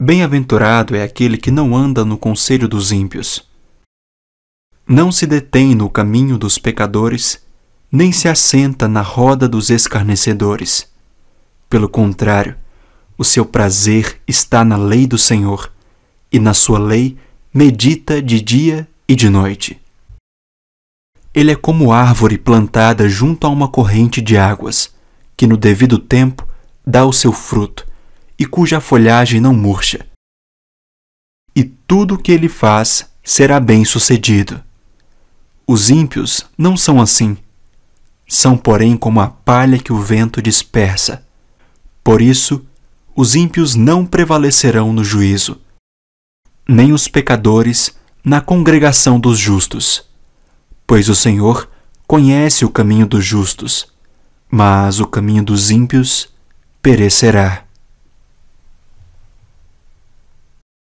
Bem-aventurado é aquele que não anda no conselho dos ímpios. Não se detém no caminho dos pecadores, nem se assenta na roda dos escarnecedores. Pelo contrário, o seu prazer está na lei do Senhor, e na sua lei medita de dia e de noite. Ele é como árvore plantada junto a uma corrente de águas, que no devido tempo dá o seu fruto e cuja folhagem não murcha. E tudo o que ele faz será bem-sucedido. Os ímpios não são assim. São, porém, como a palha que o vento dispersa. Por isso, os ímpios não prevalecerão no juízo, nem os pecadores na congregação dos justos. Pois o Senhor conhece o caminho dos justos, mas o caminho dos ímpios perecerá.